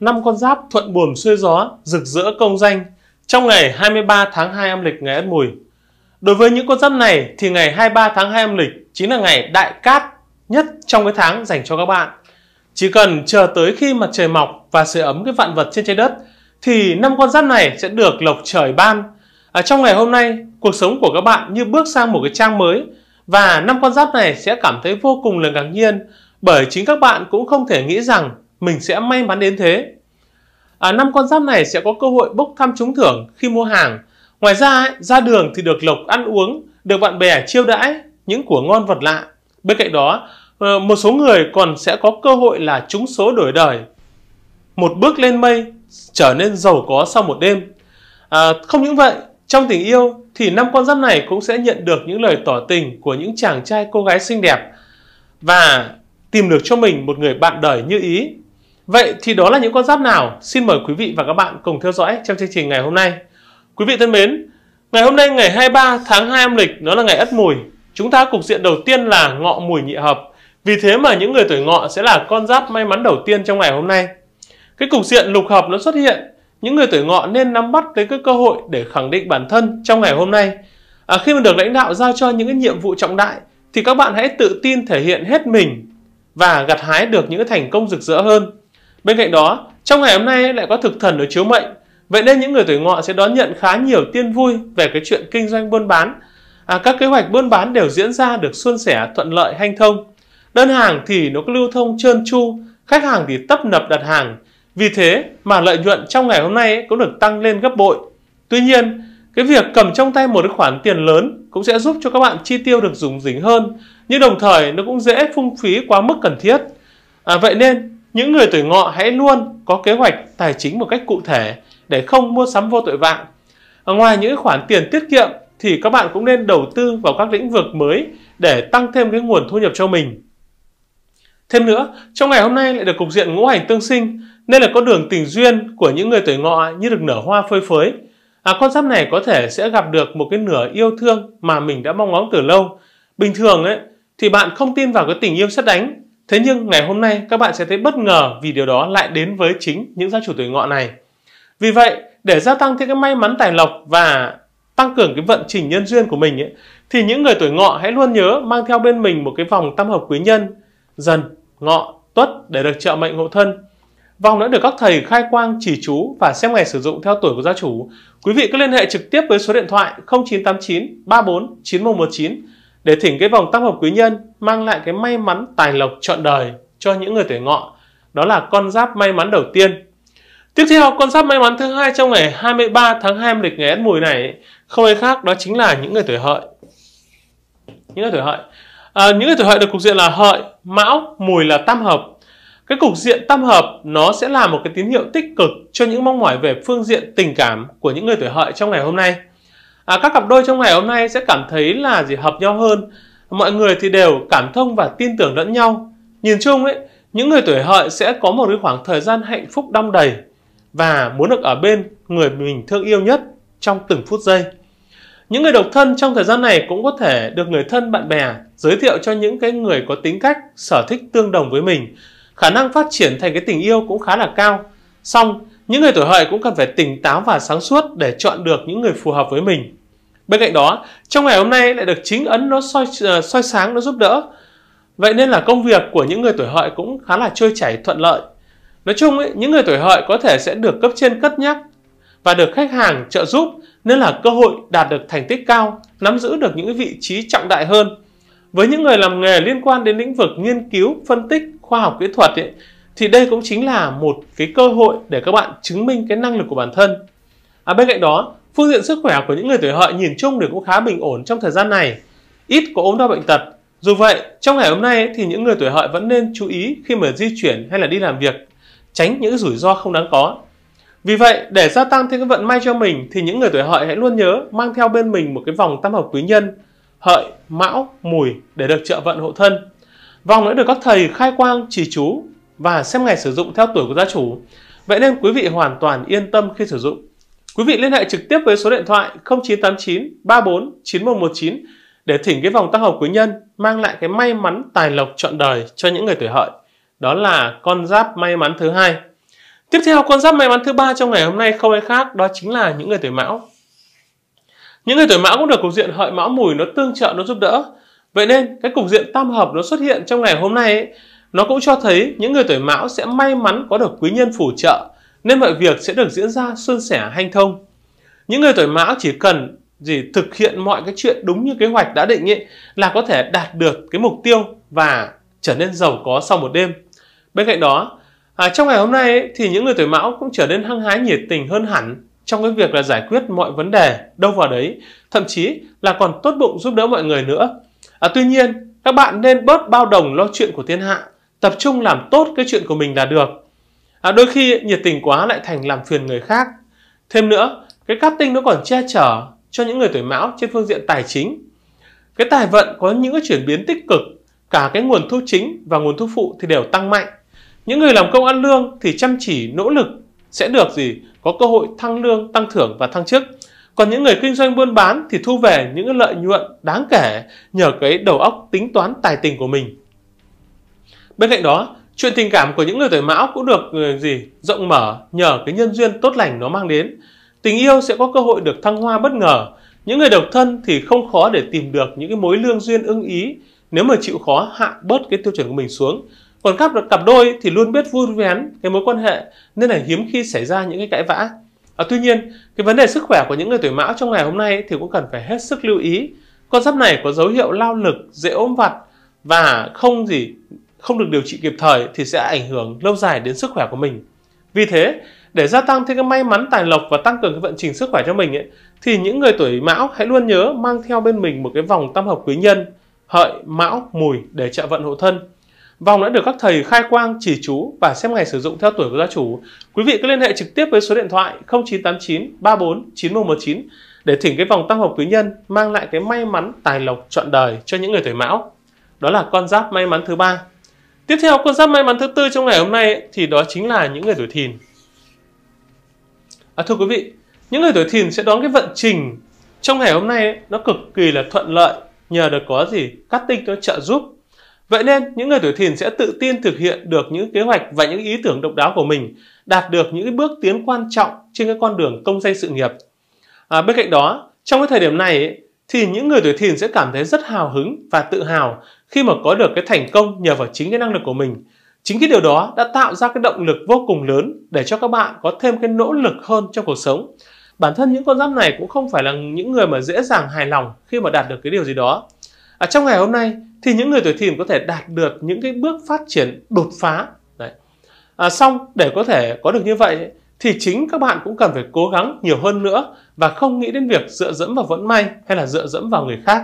năm con giáp thuận buồm xuôi gió, rực rỡ công danh trong ngày 23 tháng 2 âm lịch ngày Ất Mùi. Đối với những con giáp này thì ngày 23 tháng 2 âm lịch chính là ngày đại cát nhất trong cái tháng dành cho các bạn. Chỉ cần chờ tới khi mặt trời mọc và sưởi ấm cái vạn vật trên trái đất thì năm con giáp này sẽ được lộc trời ban. À, trong ngày hôm nay, cuộc sống của các bạn như bước sang một cái trang mới và năm con giáp này sẽ cảm thấy vô cùng là ngạc nhiên bởi chính các bạn cũng không thể nghĩ rằng mình sẽ may mắn đến thế. À, 5 con giáp này sẽ có cơ hội bốc thăm trúng thưởng khi mua hàng. Ngoài ra, ra đường thì được lộc ăn uống, được bạn bè chiêu đãi những của ngon vật lạ. Bên cạnh đó, ờ, một số người còn sẽ có cơ hội là trúng số đổi đời. Một bước lên mây, trở nên giàu có sau một đêm. À, không những vậy, trong tình yêu thì năm con giáp này cũng sẽ nhận được những lời tỏ tình của những chàng trai cô gái xinh đẹp và tìm được cho mình một người bạn đời như ý Vậy thì đó là những con giáp nào? Xin mời quý vị và các bạn cùng theo dõi trong chương trình ngày hôm nay. Quý vị thân mến, ngày hôm nay ngày 23 tháng 2 âm lịch nó là ngày Ất Mùi. Chúng ta cục diện đầu tiên là Ngọ Mùi nhị hợp. Vì thế mà những người tuổi Ngọ sẽ là con giáp may mắn đầu tiên trong ngày hôm nay. Cái cục diện lục hợp nó xuất hiện, những người tuổi Ngọ nên nắm bắt lấy cái cơ hội để khẳng định bản thân trong ngày hôm nay. À, khi mà được lãnh đạo giao cho những cái nhiệm vụ trọng đại thì các bạn hãy tự tin thể hiện hết mình và gặt hái được những cái thành công rực rỡ hơn. Bên cạnh đó, trong ngày hôm nay lại có thực thần ở chiếu mệnh, vậy nên những người tuổi ngọ sẽ đón nhận khá nhiều tiên vui về cái chuyện kinh doanh buôn bán. À, các kế hoạch buôn bán đều diễn ra được suôn sẻ, thuận lợi, hanh thông. Đơn hàng thì nó cứ lưu thông trơn tru, khách hàng thì tấp nập đặt hàng. Vì thế mà lợi nhuận trong ngày hôm nay cũng được tăng lên gấp bội. Tuy nhiên, cái việc cầm trong tay một khoản tiền lớn cũng sẽ giúp cho các bạn chi tiêu được dùng dính hơn, nhưng đồng thời nó cũng dễ phung phí quá mức cần thiết. À, vậy nên những người tuổi ngọ hãy luôn có kế hoạch tài chính một cách cụ thể để không mua sắm vô tội vạ. ngoài những khoản tiền tiết kiệm thì các bạn cũng nên đầu tư vào các lĩnh vực mới để tăng thêm cái nguồn thu nhập cho mình. Thêm nữa, trong ngày hôm nay lại được cục diện ngũ hành tương sinh nên là con đường tình duyên của những người tuổi ngọ như được nở hoa phơi phới. À, con giáp này có thể sẽ gặp được một cái nửa yêu thương mà mình đã mong ngóng từ lâu. Bình thường ấy thì bạn không tin vào cái tình yêu sét đánh Thế nhưng ngày hôm nay các bạn sẽ thấy bất ngờ vì điều đó lại đến với chính những gia chủ tuổi ngọ này. Vì vậy, để gia tăng thêm cái may mắn tài lộc và tăng cường cái vận trình nhân duyên của mình ấy, thì những người tuổi ngọ hãy luôn nhớ mang theo bên mình một cái vòng tam hợp quý nhân dần, ngọ, tuất để được trợ mệnh hộ thân. Vòng đã được các thầy khai quang chỉ chú và xem ngày sử dụng theo tuổi của gia chủ. Quý vị cứ liên hệ trực tiếp với số điện thoại 0989 34 9119 để thỉnh cái vòng tác hợp quý nhân mang lại cái may mắn tài lộc trọn đời cho những người tuổi ngọ. Đó là con giáp may mắn đầu tiên. Tiếp theo, con giáp may mắn thứ hai trong ngày 23 tháng 2 lịch ngày Ất Mùi này không ai khác đó chính là những người tuổi hợi. Những người tuổi hợi. À, những người tuổi hợi được cục diện là hợi, mão, mùi là tam hợp. Cái cục diện tam hợp nó sẽ là một cái tín hiệu tích cực cho những mong mỏi về phương diện tình cảm của những người tuổi hợi trong ngày hôm nay à, các cặp đôi trong ngày hôm nay sẽ cảm thấy là gì hợp nhau hơn mọi người thì đều cảm thông và tin tưởng lẫn nhau nhìn chung ấy những người tuổi hợi sẽ có một cái khoảng thời gian hạnh phúc đong đầy và muốn được ở bên người mình thương yêu nhất trong từng phút giây những người độc thân trong thời gian này cũng có thể được người thân bạn bè giới thiệu cho những cái người có tính cách sở thích tương đồng với mình khả năng phát triển thành cái tình yêu cũng khá là cao song những người tuổi hợi cũng cần phải tỉnh táo và sáng suốt để chọn được những người phù hợp với mình Bên cạnh đó, trong ngày hôm nay lại được chính ấn nó soi ờ, soi sáng nó giúp đỡ. Vậy nên là công việc của những người tuổi hợi cũng khá là trôi chảy thuận lợi. Nói chung ấy, những người tuổi hợi có thể sẽ được cấp trên cất nhắc và được khách hàng trợ giúp nên là cơ hội đạt được thành tích cao, nắm giữ được những vị trí trọng đại hơn. Với những người làm nghề liên quan đến lĩnh vực nghiên cứu, phân tích, khoa học kỹ thuật ấy, thì đây cũng chính là một cái cơ hội để các bạn chứng minh cái năng lực của bản thân. À, bên cạnh đó, Phương diện sức khỏe của những người tuổi hợi nhìn chung đều cũng khá bình ổn trong thời gian này, ít có ốm đau bệnh tật. Dù vậy, trong ngày hôm nay thì những người tuổi hợi vẫn nên chú ý khi mà di chuyển hay là đi làm việc, tránh những rủi ro không đáng có. Vì vậy, để gia tăng thêm cái vận may cho mình thì những người tuổi hợi hãy luôn nhớ mang theo bên mình một cái vòng tam hợp quý nhân, hợi, mão, mùi để được trợ vận hộ thân. Vòng đã được các thầy khai quang, trì chú và xem ngày sử dụng theo tuổi của gia chủ. Vậy nên quý vị hoàn toàn yên tâm khi sử dụng. Quý vị liên hệ trực tiếp với số điện thoại 0989 34 9119 để thỉnh cái vòng tác hợp quý nhân mang lại cái may mắn tài lộc trọn đời cho những người tuổi hợi. Đó là con giáp may mắn thứ hai. Tiếp theo con giáp may mắn thứ ba trong ngày hôm nay không ai khác đó chính là những người tuổi mão. Những người tuổi mão cũng được cục diện hợi mão mùi nó tương trợ nó giúp đỡ. Vậy nên cái cục diện tam hợp nó xuất hiện trong ngày hôm nay ấy, nó cũng cho thấy những người tuổi mão sẽ may mắn có được quý nhân phù trợ nên mọi việc sẽ được diễn ra suôn sẻ hanh thông. Những người tuổi mão chỉ cần gì thực hiện mọi cái chuyện đúng như kế hoạch đã định ấy, là có thể đạt được cái mục tiêu và trở nên giàu có sau một đêm. Bên cạnh đó, à, trong ngày hôm nay ấy, thì những người tuổi mão cũng trở nên hăng hái nhiệt tình hơn hẳn trong cái việc là giải quyết mọi vấn đề đâu vào đấy, thậm chí là còn tốt bụng giúp đỡ mọi người nữa. À, tuy nhiên, các bạn nên bớt bao đồng lo chuyện của thiên hạ, tập trung làm tốt cái chuyện của mình là được à, đôi khi nhiệt tình quá lại thành làm phiền người khác thêm nữa cái cát tinh nó còn che chở cho những người tuổi mão trên phương diện tài chính cái tài vận có những cái chuyển biến tích cực cả cái nguồn thu chính và nguồn thu phụ thì đều tăng mạnh những người làm công ăn lương thì chăm chỉ nỗ lực sẽ được gì có cơ hội thăng lương tăng thưởng và thăng chức còn những người kinh doanh buôn bán thì thu về những lợi nhuận đáng kể nhờ cái đầu óc tính toán tài tình của mình bên cạnh đó Chuyện tình cảm của những người tuổi mão cũng được ừ, gì rộng mở nhờ cái nhân duyên tốt lành nó mang đến. Tình yêu sẽ có cơ hội được thăng hoa bất ngờ. Những người độc thân thì không khó để tìm được những cái mối lương duyên ưng ý nếu mà chịu khó hạ bớt cái tiêu chuẩn của mình xuống. Còn các cặp đôi thì luôn biết vui vén cái mối quan hệ nên là hiếm khi xảy ra những cái cãi vã. À, tuy nhiên, cái vấn đề sức khỏe của những người tuổi mão trong ngày hôm nay thì cũng cần phải hết sức lưu ý. Con giáp này có dấu hiệu lao lực, dễ ốm vặt và không gì không được điều trị kịp thời thì sẽ ảnh hưởng lâu dài đến sức khỏe của mình. Vì thế, để gia tăng thêm cái may mắn tài lộc và tăng cường cái vận trình sức khỏe cho mình ấy, thì những người tuổi mão hãy luôn nhớ mang theo bên mình một cái vòng tam hợp quý nhân hợi mão mùi để trợ vận hộ thân vòng đã được các thầy khai quang chỉ chú và xem ngày sử dụng theo tuổi của gia chủ quý vị cứ liên hệ trực tiếp với số điện thoại 0989 34 9119 để thỉnh cái vòng tam hợp quý nhân mang lại cái may mắn tài lộc trọn đời cho những người tuổi mão đó là con giáp may mắn thứ ba Tiếp theo con giáp may mắn thứ tư trong ngày hôm nay thì đó chính là những người tuổi thìn. À, thưa quý vị, những người tuổi thìn sẽ đón cái vận trình trong ngày hôm nay nó cực kỳ là thuận lợi nhờ được có gì cát tinh nó trợ giúp. Vậy nên những người tuổi thìn sẽ tự tin thực hiện được những kế hoạch và những ý tưởng độc đáo của mình, đạt được những bước tiến quan trọng trên cái con đường công danh sự nghiệp. À, bên cạnh đó, trong cái thời điểm này thì những người tuổi thìn sẽ cảm thấy rất hào hứng và tự hào khi mà có được cái thành công nhờ vào chính cái năng lực của mình chính cái điều đó đã tạo ra cái động lực vô cùng lớn để cho các bạn có thêm cái nỗ lực hơn trong cuộc sống bản thân những con giáp này cũng không phải là những người mà dễ dàng hài lòng khi mà đạt được cái điều gì đó à, trong ngày hôm nay thì những người tuổi thìn có thể đạt được những cái bước phát triển đột phá Đấy. À, xong để có thể có được như vậy thì chính các bạn cũng cần phải cố gắng nhiều hơn nữa và không nghĩ đến việc dựa dẫm vào vận may hay là dựa dẫm vào người khác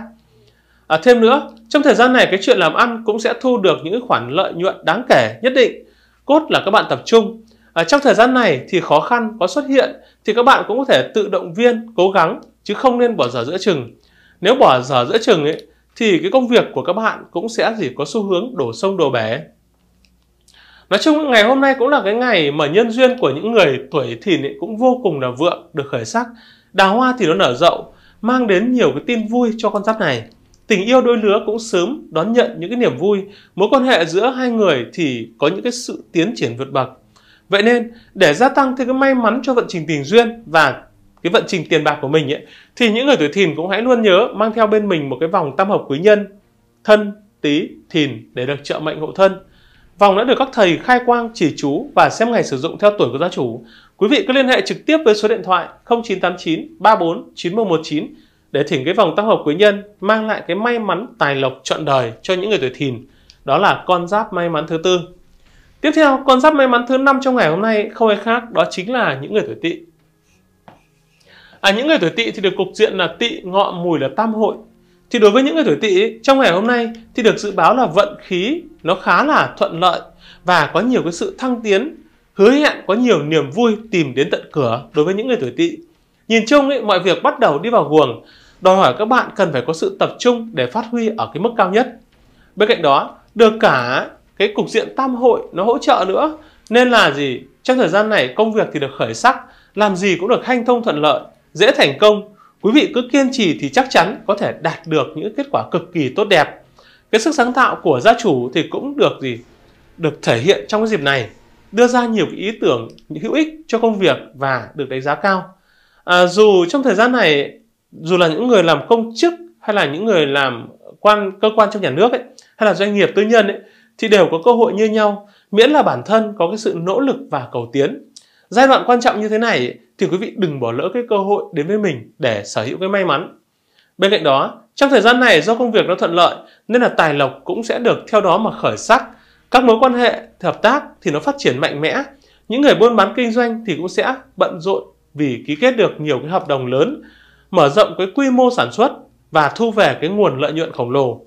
À, thêm nữa, trong thời gian này cái chuyện làm ăn cũng sẽ thu được những khoản lợi nhuận đáng kể nhất định. Cốt là các bạn tập trung. À, trong thời gian này thì khó khăn có xuất hiện thì các bạn cũng có thể tự động viên, cố gắng chứ không nên bỏ dở giữa chừng. Nếu bỏ dở giữa chừng ấy thì cái công việc của các bạn cũng sẽ gì có xu hướng đổ sông đổ bể. Nói chung ngày hôm nay cũng là cái ngày mà nhân duyên của những người tuổi thìn ấy cũng vô cùng là vượng, được khởi sắc. Đào hoa thì nó nở rộ, mang đến nhiều cái tin vui cho con giáp này tình yêu đôi lứa cũng sớm đón nhận những cái niềm vui mối quan hệ giữa hai người thì có những cái sự tiến triển vượt bậc vậy nên để gia tăng thêm cái may mắn cho vận trình tình duyên và cái vận trình tiền bạc của mình ấy, thì những người tuổi thìn cũng hãy luôn nhớ mang theo bên mình một cái vòng tam hợp quý nhân thân tý thìn để được trợ mệnh hộ thân Vòng đã được các thầy khai quang chỉ chú và xem ngày sử dụng theo tuổi của gia chủ. Quý vị cứ liên hệ trực tiếp với số điện thoại 0989 34 9119 để thỉnh cái vòng tam hợp quý nhân mang lại cái may mắn tài lộc trọn đời cho những người tuổi thìn đó là con giáp may mắn thứ tư tiếp theo con giáp may mắn thứ năm trong ngày hôm nay không ai khác đó chính là những người tuổi tỵ à những người tuổi tỵ thì được cục diện là tỵ ngọ mùi là tam hội thì đối với những người tuổi tỵ trong ngày hôm nay thì được dự báo là vận khí nó khá là thuận lợi và có nhiều cái sự thăng tiến hứa hẹn có nhiều niềm vui tìm đến tận cửa đối với những người tuổi tỵ Nhìn chung, ý, mọi việc bắt đầu đi vào guồng, đòi hỏi các bạn cần phải có sự tập trung để phát huy ở cái mức cao nhất. Bên cạnh đó, được cả cái cục diện tam hội nó hỗ trợ nữa, nên là gì? Trong thời gian này công việc thì được khởi sắc, làm gì cũng được hanh thông thuận lợi, dễ thành công. Quý vị cứ kiên trì thì chắc chắn có thể đạt được những kết quả cực kỳ tốt đẹp. Cái sức sáng tạo của gia chủ thì cũng được gì? Được thể hiện trong cái dịp này, đưa ra nhiều cái ý tưởng hữu ích cho công việc và được đánh giá cao à, dù trong thời gian này dù là những người làm công chức hay là những người làm quan cơ quan trong nhà nước ấy, hay là doanh nghiệp tư nhân ấy, thì đều có cơ hội như nhau miễn là bản thân có cái sự nỗ lực và cầu tiến giai đoạn quan trọng như thế này thì quý vị đừng bỏ lỡ cái cơ hội đến với mình để sở hữu cái may mắn bên cạnh đó trong thời gian này do công việc nó thuận lợi nên là tài lộc cũng sẽ được theo đó mà khởi sắc các mối quan hệ hợp tác thì nó phát triển mạnh mẽ những người buôn bán kinh doanh thì cũng sẽ bận rộn vì ký kết được nhiều cái hợp đồng lớn, mở rộng cái quy mô sản xuất và thu về cái nguồn lợi nhuận khổng lồ.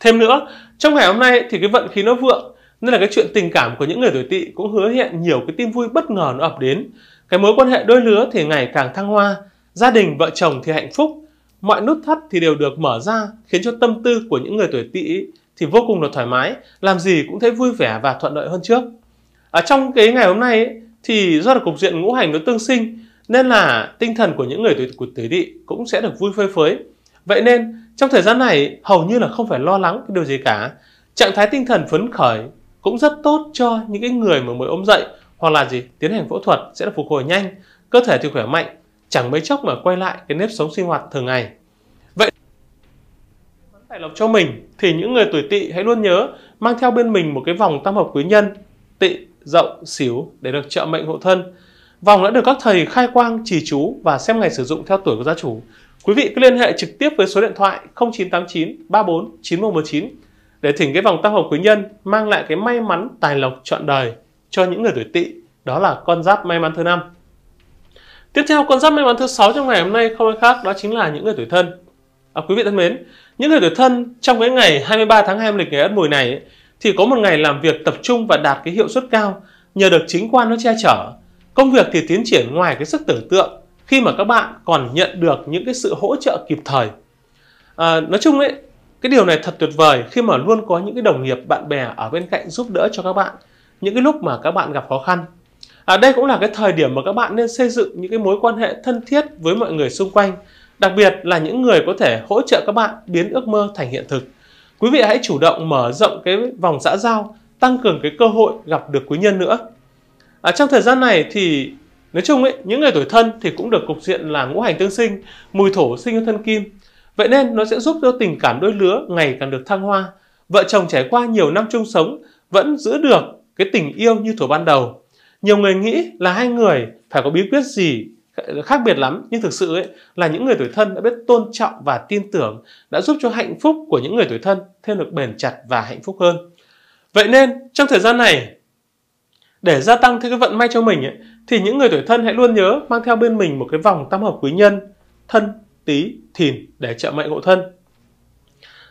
Thêm nữa, trong ngày hôm nay thì cái vận khí nó vượng, nên là cái chuyện tình cảm của những người tuổi tỵ cũng hứa hẹn nhiều cái tin vui bất ngờ nó ập đến. Cái mối quan hệ đôi lứa thì ngày càng thăng hoa, gia đình vợ chồng thì hạnh phúc, mọi nút thắt thì đều được mở ra, khiến cho tâm tư của những người tuổi tỵ thì vô cùng là thoải mái, làm gì cũng thấy vui vẻ và thuận lợi hơn trước. Ở trong cái ngày hôm nay ấy, thì do là cục diện ngũ hành nó tương sinh nên là tinh thần của những người tuổi, của tuổi tỵ cũng sẽ được vui phơi phới vậy nên trong thời gian này hầu như là không phải lo lắng cái điều gì cả trạng thái tinh thần phấn khởi cũng rất tốt cho những cái người mà mới ốm dậy hoặc là gì tiến hành phẫu thuật sẽ được phục hồi nhanh cơ thể thì khỏe mạnh chẳng mấy chốc mà quay lại cái nếp sống sinh hoạt thường ngày vậy tài lộc cho mình thì những người tuổi tỵ hãy luôn nhớ mang theo bên mình một cái vòng tam hợp quý nhân tỵ dậu xíu để được trợ mệnh hộ thân. Vòng đã được các thầy khai quang, trì chú và xem ngày sử dụng theo tuổi của gia chủ. Quý vị cứ liên hệ trực tiếp với số điện thoại 0989 34 9119 để thỉnh cái vòng tam hợp quý nhân mang lại cái may mắn tài lộc trọn đời cho những người tuổi tỵ đó là con giáp may mắn thứ năm tiếp theo con giáp may mắn thứ sáu trong ngày hôm nay không ai khác đó chính là những người tuổi thân à, quý vị thân mến những người tuổi thân trong cái ngày 23 tháng 2 âm lịch ngày ất mùi này thì có một ngày làm việc tập trung và đạt cái hiệu suất cao nhờ được chính quan nó che chở. Công việc thì tiến triển ngoài cái sức tưởng tượng khi mà các bạn còn nhận được những cái sự hỗ trợ kịp thời. À, nói chung ấy, cái điều này thật tuyệt vời khi mà luôn có những cái đồng nghiệp bạn bè ở bên cạnh giúp đỡ cho các bạn những cái lúc mà các bạn gặp khó khăn. À, đây cũng là cái thời điểm mà các bạn nên xây dựng những cái mối quan hệ thân thiết với mọi người xung quanh, đặc biệt là những người có thể hỗ trợ các bạn biến ước mơ thành hiện thực. Quý vị hãy chủ động mở rộng cái vòng xã giao, tăng cường cái cơ hội gặp được quý nhân nữa. À, trong thời gian này thì nói chung ấy, những người tuổi thân thì cũng được cục diện là ngũ hành tương sinh, mùi thổ sinh thân kim. Vậy nên nó sẽ giúp cho tình cảm đôi lứa ngày càng được thăng hoa. Vợ chồng trải qua nhiều năm chung sống vẫn giữ được cái tình yêu như thuở ban đầu. Nhiều người nghĩ là hai người phải có bí quyết gì khác biệt lắm nhưng thực sự ấy, là những người tuổi thân đã biết tôn trọng và tin tưởng đã giúp cho hạnh phúc của những người tuổi thân thêm được bền chặt và hạnh phúc hơn vậy nên trong thời gian này để gia tăng thêm cái vận may cho mình ấy, thì những người tuổi thân hãy luôn nhớ mang theo bên mình một cái vòng tam hợp quý nhân thân tý thìn để trợ mệnh hộ thân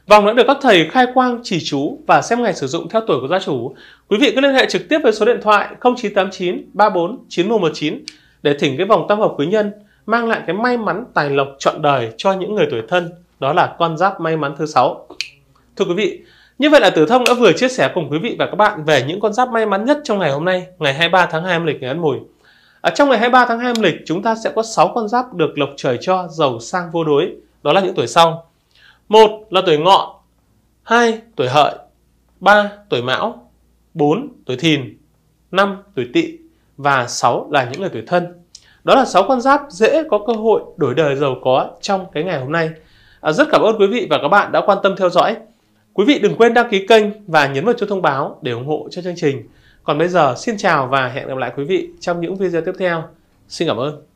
Vòng đã được các thầy khai quang, chỉ chú và xem ngày sử dụng theo tuổi của gia chủ. Quý vị cứ liên hệ trực tiếp với số điện thoại 0989 34 9119 để thỉnh cái vòng tam hợp quý nhân mang lại cái may mắn tài lộc trọn đời cho những người tuổi thân đó là con giáp may mắn thứ sáu thưa quý vị như vậy là Tử Thông đã vừa chia sẻ cùng quý vị và các bạn về những con giáp may mắn nhất trong ngày hôm nay, ngày 23 tháng 2 âm lịch ngày ăn Mùi. Ở trong ngày 23 tháng 2 âm lịch, chúng ta sẽ có 6 con giáp được lộc trời cho giàu sang vô đối, đó là những tuổi sau. một là tuổi Ngọ, hai tuổi Hợi, ba tuổi Mão, bốn tuổi Thìn, năm tuổi Tỵ và 6 là những người tuổi thân. Đó là 6 con giáp dễ có cơ hội đổi đời giàu có trong cái ngày hôm nay. À, rất cảm ơn quý vị và các bạn đã quan tâm theo dõi. Quý vị đừng quên đăng ký kênh và nhấn vào chuông thông báo để ủng hộ cho chương trình. Còn bây giờ xin chào và hẹn gặp lại quý vị trong những video tiếp theo. Xin cảm ơn.